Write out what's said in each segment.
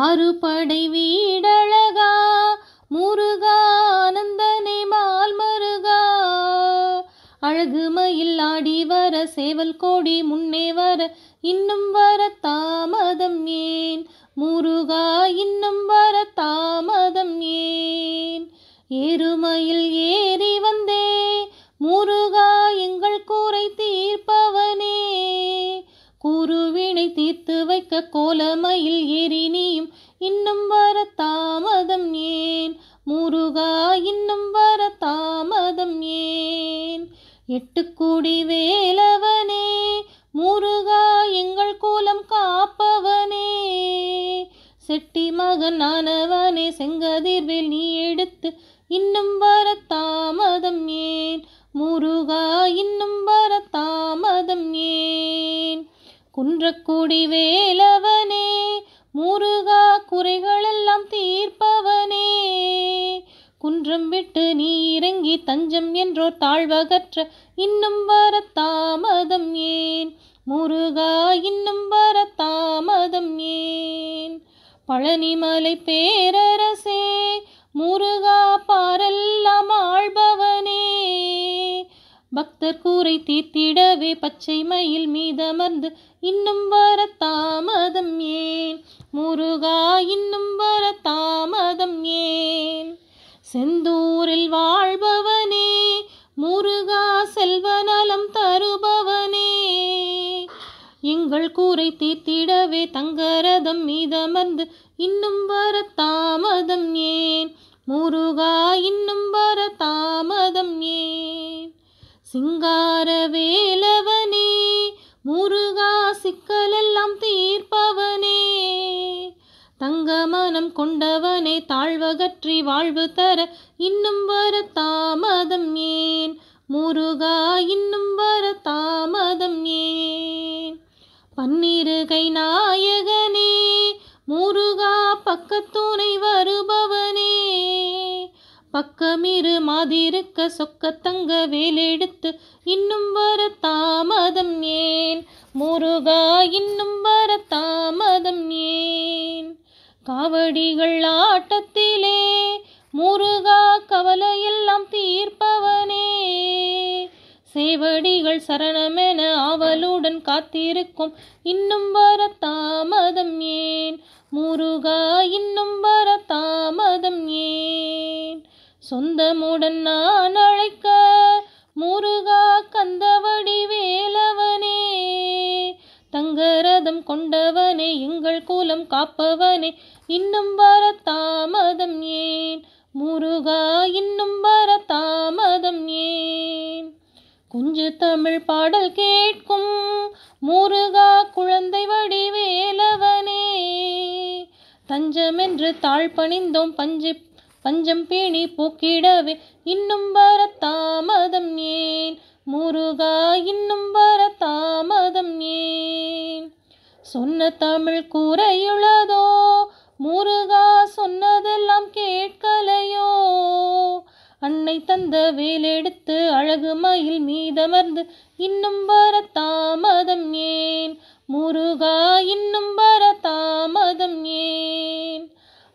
ஆறு படை வீடழகா முருகானந்தனை மால் மருகா அழகு மயில் ஆடி வர சேவல் கோடி முன்னே வர இன்னும் வர தாமதம் ஏன் முருகா இன்னும் வர தாமதம் ஏன் ஏறுமயில் ஏறி வந்தே முரு தாமதம் ஏன் முருகா இன்னும் வர தாமதம் ஏன் எட்டு கோடி வேலவனே முருகா எங்கள் கோலம் காப்பவனே செட்டி மகனானவனே செங்கதிர்வில் நீ எடுத்து இன்னும் வர தாமதம் ஏன் முருகா இன்னும் வர தாமதம் ஏன் குன்றக்குடி வேலவனே முருகா எல்லாம் தீர்ப்பவனே குன்றம் விட்டு நீ இறங்கி தஞ்சம் என்றோர் தாழ்வகற்ற இன்னும் வர தாமதம் ஏன் முருகா இன்னும் வர தாமதம் ஏன் பழனிமலை பேரரசே முரு பக்தர் கூரை தீர்த்திடவே பச்சை மயில் மீதமர்ந்து இன்னும் வர தாமதம் ஏன் முருகா இன்னும் வர தாமதம் ஏன் செந்தூரில் வாழ்பவனே முருகா செல்வ நலம் தருபவனே எங்கள் கூரை தீர்த்திடவே தங்கரதம் மீதமர்ந்து இன்னும் வர தாமதம் ஏன் முருகா இன்னும் சிங்கார வேலவனே முருகா சிக்கலெல்லாம் தீர்ப்பவனே தங்க மனம் கொண்டவனே தாழ்வகற்றி வாழ்வு தர இன்னும் வர தாமதம் ஏன் முருகா இன்னும் வர தாமதம் ஏன் பன்னிருகை நாயகனே முருகா பக்கத்துணை வரும் பக்கமிரு மாதிருக்க சொக்கத்தங்க வேலெடுத்து இன்னும் வர தாமதம் ஏன் முருகா இன்னும் வர தாமதம் ஏன் காவடிகள் ஆட்டத்திலே முருகா கவலையெல்லாம் தீர்ப்பவனே சேவடிகள் சரணமென ஆவலுடன் காத்திருக்கும் இன்னும் வர தாமதம் ஏன் முருகா சொந்த மூடன் நான் அழைக்க முருகா கந்தவடி வேலவனே தங்கரதம் கொண்டவனே எங்கள் கூலம் காப்பவனே இன்னும் வர தாமதம் ஏன் முருகா இன்னும் வர தாமதம் ஏன் குஞ்சு தமிழ் பாடல் கேட்கும் முருகா குழந்தை வடிவேலவனே தஞ்சமென்று தாழ் பணிந்தோம் பஞ்சு பஞ்சம் பேணி போக்கிடவே இன்னும் வர தாமதம் ஏன் முருகா இன்னும் வர தாமதம் ஏன் சொன்ன தமிழ் கூறையுள்ளதோ முருகா சொன்னதெல்லாம் கேட்கலையோ அன்னை தந்த வேலெடுத்து அழகு மயில் மீதமர்ந்து இன்னும் வர தாமதம் ஏன் முருகா இன்னும் வர தாமதம் ஏன்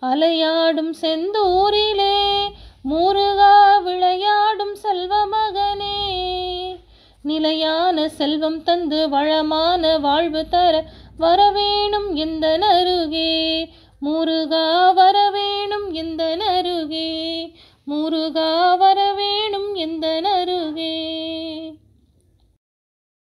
அலையாடும் செந்தூரிலே முருகா விளையாடும் செல்வ மகனே நிலையான செல்வம் தந்து வளமான வாழ்வு தர வரவேணும் எந்த நருகே முருகா வரவே